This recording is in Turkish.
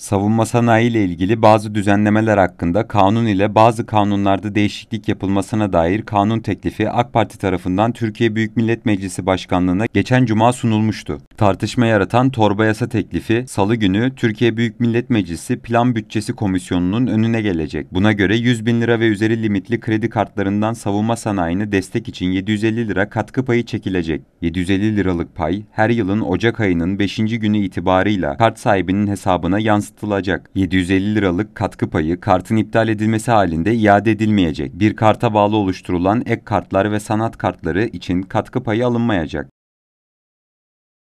savunma sanayi ile ilgili bazı düzenlemeler hakkında kanun ile bazı kanunlarda değişiklik yapılmasına dair kanun teklifi AK Parti tarafından Türkiye Büyük Millet Meclisi Başkanlığı'na geçen cuma sunulmuştu. Tartışma yaratan torba yasa teklifi salı günü Türkiye Büyük Millet Meclisi Plan Bütçesi Komisyonu'nun önüne gelecek. Buna göre 100 bin lira ve üzeri limitli kredi kartlarından savunma sanayine destek için 750 lira katkı payı çekilecek. 750 liralık pay her yılın Ocak ayının 5. günü itibarıyla kart sahibinin hesabına yansıtılacak. 750 liralık katkı payı kartın iptal edilmesi halinde iade edilmeyecek. Bir karta bağlı oluşturulan ek kartlar ve sanat kartları için katkı payı alınmayacak.